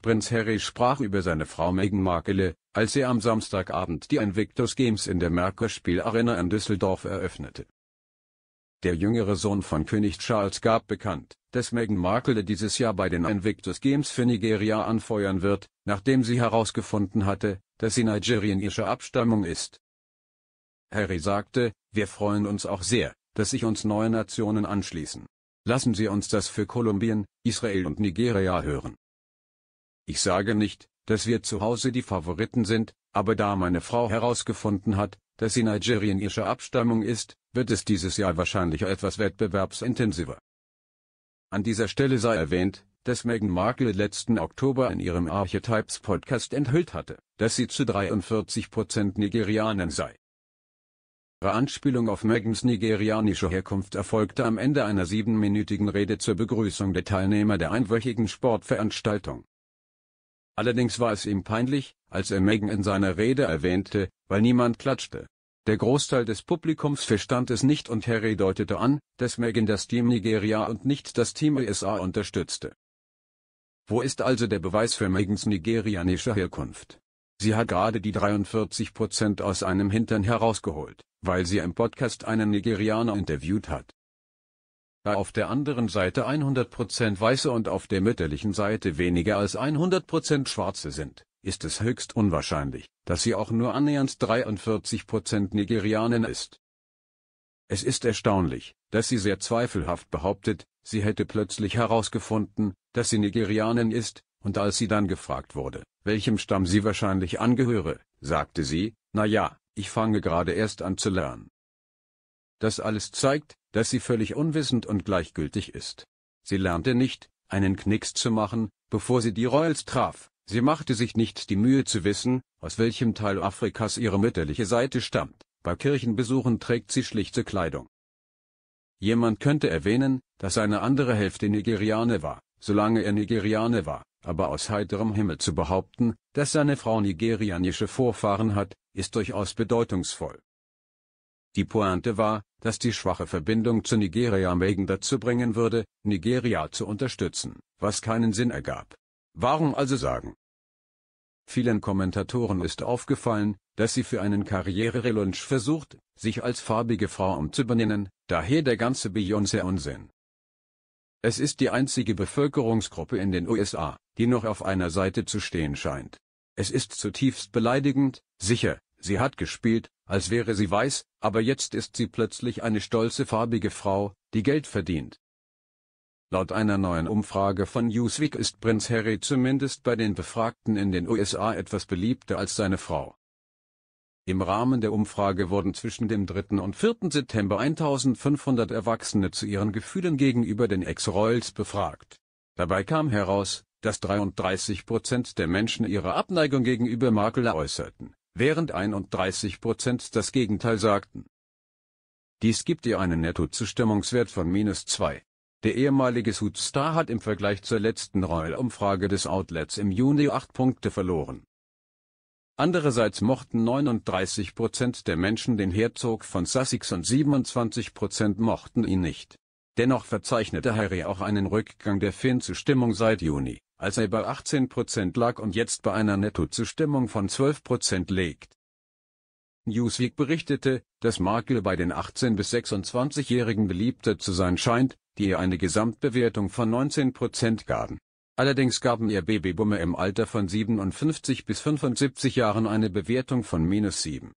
Prinz Harry sprach über seine Frau Meghan Markle, als er am Samstagabend die Invictus Games in der Merkur-Spiel Arena in Düsseldorf eröffnete. Der jüngere Sohn von König Charles gab bekannt, dass Meghan Markle dieses Jahr bei den Invictus Games für Nigeria anfeuern wird, nachdem sie herausgefunden hatte, dass sie nigerianischer Abstammung ist. Harry sagte, wir freuen uns auch sehr, dass sich uns neue Nationen anschließen. Lassen Sie uns das für Kolumbien, Israel und Nigeria hören. Ich sage nicht, dass wir zu Hause die Favoriten sind, aber da meine Frau herausgefunden hat, dass sie nigerianischer Abstammung ist, wird es dieses Jahr wahrscheinlich etwas wettbewerbsintensiver. An dieser Stelle sei erwähnt, dass Meghan Markle letzten Oktober in ihrem Archetypes-Podcast enthüllt hatte, dass sie zu 43% Prozent Nigerianerin sei. Ihre Anspielung auf Megans nigerianische Herkunft erfolgte am Ende einer siebenminütigen Rede zur Begrüßung der Teilnehmer der einwöchigen Sportveranstaltung. Allerdings war es ihm peinlich, als er Megan in seiner Rede erwähnte, weil niemand klatschte. Der Großteil des Publikums verstand es nicht und Harry deutete an, dass Megan das Team Nigeria und nicht das Team USA unterstützte. Wo ist also der Beweis für Megans nigerianische Herkunft? Sie hat gerade die 43% aus einem Hintern herausgeholt, weil sie im Podcast einen Nigerianer interviewt hat auf der anderen Seite 100% weiße und auf der mütterlichen Seite weniger als 100% schwarze sind, ist es höchst unwahrscheinlich, dass sie auch nur annähernd 43% Nigerianin ist. Es ist erstaunlich, dass sie sehr zweifelhaft behauptet, sie hätte plötzlich herausgefunden, dass sie Nigerianin ist, und als sie dann gefragt wurde, welchem Stamm sie wahrscheinlich angehöre, sagte sie, na ja, ich fange gerade erst an zu lernen. Das alles zeigt, dass sie völlig unwissend und gleichgültig ist. Sie lernte nicht, einen Knicks zu machen, bevor sie die Royals traf, sie machte sich nicht die Mühe zu wissen, aus welchem Teil Afrikas ihre mütterliche Seite stammt, bei Kirchenbesuchen trägt sie schlichte Kleidung. Jemand könnte erwähnen, dass eine andere Hälfte Nigeriane war, solange er Nigeriane war, aber aus heiterem Himmel zu behaupten, dass seine Frau nigerianische Vorfahren hat, ist durchaus bedeutungsvoll. Die Pointe war, dass die schwache Verbindung zu Nigeria Megan dazu bringen würde, Nigeria zu unterstützen, was keinen Sinn ergab. Warum also sagen? Vielen Kommentatoren ist aufgefallen, dass sie für einen karriere relunch versucht, sich als farbige Frau umzubenennen, daher der ganze Beyoncé-Unsinn. Es ist die einzige Bevölkerungsgruppe in den USA, die noch auf einer Seite zu stehen scheint. Es ist zutiefst beleidigend, sicher, Sie hat gespielt, als wäre sie weiß, aber jetzt ist sie plötzlich eine stolze farbige Frau, die Geld verdient. Laut einer neuen Umfrage von Newsweek ist Prinz Harry zumindest bei den Befragten in den USA etwas beliebter als seine Frau. Im Rahmen der Umfrage wurden zwischen dem 3. und 4. September 1500 Erwachsene zu ihren Gefühlen gegenüber den Ex-Royals befragt. Dabei kam heraus, dass 33 Prozent der Menschen ihre Abneigung gegenüber Makler äußerten während 31 Prozent das Gegenteil sagten. Dies gibt ihr einen Nettozustimmungswert von minus 2. Der ehemalige Sudstar hat im Vergleich zur letzten Royal-Umfrage des Outlets im Juni 8 Punkte verloren. Andererseits mochten 39 Prozent der Menschen den Herzog von Sussex und 27 Prozent mochten ihn nicht. Dennoch verzeichnete Harry auch einen Rückgang der Finn-Zustimmung seit Juni als er bei 18 lag und jetzt bei einer Nettozustimmung von 12 Prozent liegt. Newsweek berichtete, dass Markle bei den 18- bis 26-Jährigen beliebter zu sein scheint, die ihr eine Gesamtbewertung von 19 gaben. Allerdings gaben ihr Babybumme im Alter von 57 bis 75 Jahren eine Bewertung von minus 7.